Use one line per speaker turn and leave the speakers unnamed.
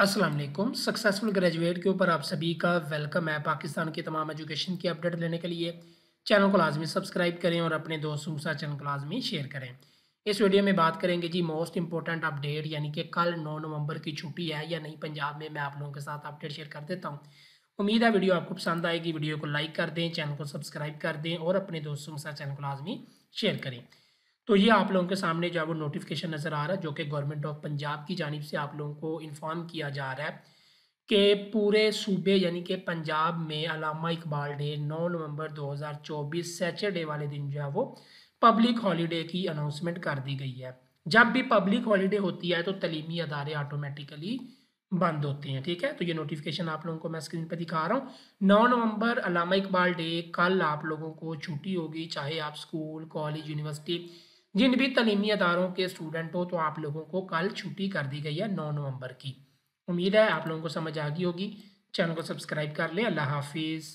अस्सलाम वालेकुम successful graduate के ऊपर आप सभी का वेलकम है पाकिस्तान की तमाम एजुकेशन की अपडेट लेने के लिए चैनल को लाजमी सब्सक्राइब करें और अपने दोस्तों के साथ चैनल को लाजमी शेयर करें इस वीडियो में बात करेंगे जी मोस्ट इंपॉर्टेंट अपडेट यानी कि कल 9 नवंबर की छुट्टी है या नहीं पंजाब में मैं आप लोगों के साथ अपडेट शेयर कर देता हूँ उम्मीद है वीडियो आपको पसंद आएगी वीडियो को लाइक कर दें चैनल को सब्सक्राइब कर दें और अपने दोस्तों के साथ चैनल को लाजमी शेयर करें तो ये आप लोगों के सामने जो है वो नोटिफिकेशन नज़र आ रहा है जो कि गवर्नमेंट ऑफ पंजाब की जानब से आप लोगों को इन्फॉर्म किया जा रहा है कि पूरे सूबे यानी कि पंजाब में अलामा इकबाल डे 9 नवंबर 2024 सैटरडे वाले दिन जो है वो पब्लिक हॉलीडे की अनाउंसमेंट कर दी गई है जब भी पब्लिक हॉलीडे होती है तो तलीमी अदारे ऑटोमेटिकली बंद होते हैं ठीक है तो ये नोटिफिकेशन आप लोगों को मैं स्क्रीन पर दिखा रहा हूँ नौ नवंबर अलामा इकबाल डे कल आप लोगों को छुट्टी होगी चाहे आप स्कूल कॉलेज यूनिवर्सिटी जिन भी तलीमी अदारों के स्टूडेंट हो तो आप लोगों को कल छुट्टी कर दी गई है नौ नवंबर की उम्मीद है आप लोगों को समझ आ गई होगी चैनल को सब्सक्राइब कर लें अल्लाह हाफिज़